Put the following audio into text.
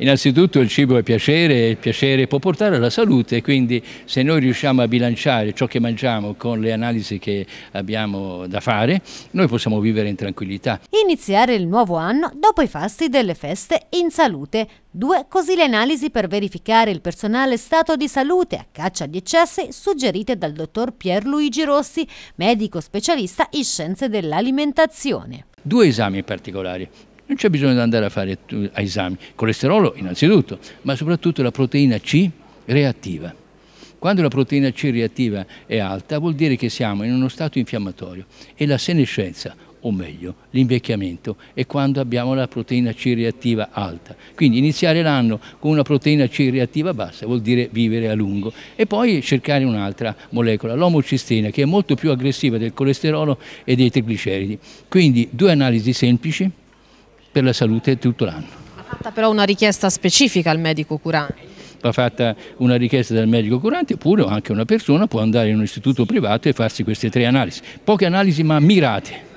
Innanzitutto il cibo è piacere e il piacere può portare alla salute, quindi se noi riusciamo a bilanciare ciò che mangiamo con le analisi che abbiamo da fare, noi possiamo vivere in tranquillità. Iniziare il nuovo anno dopo i fasti delle feste in salute. Due, così le analisi per verificare il personale stato di salute a caccia di eccessi suggerite dal dottor Pierluigi Rossi, medico specialista in scienze dell'alimentazione. Due esami in particolare, non c'è bisogno di andare a fare esami. Colesterolo innanzitutto, ma soprattutto la proteina C reattiva. Quando la proteina C reattiva è alta vuol dire che siamo in uno stato infiammatorio e la senescenza, o meglio l'invecchiamento, è quando abbiamo la proteina C reattiva alta. Quindi iniziare l'anno con una proteina C reattiva bassa vuol dire vivere a lungo e poi cercare un'altra molecola, l'omocisteina, che è molto più aggressiva del colesterolo e dei trigliceridi. Quindi due analisi semplici, per la salute tutto l'anno. Ha fatta però una richiesta specifica al medico curante? Va fatta una richiesta dal medico curante oppure anche una persona può andare in un istituto privato e farsi queste tre analisi. Poche analisi ma mirate.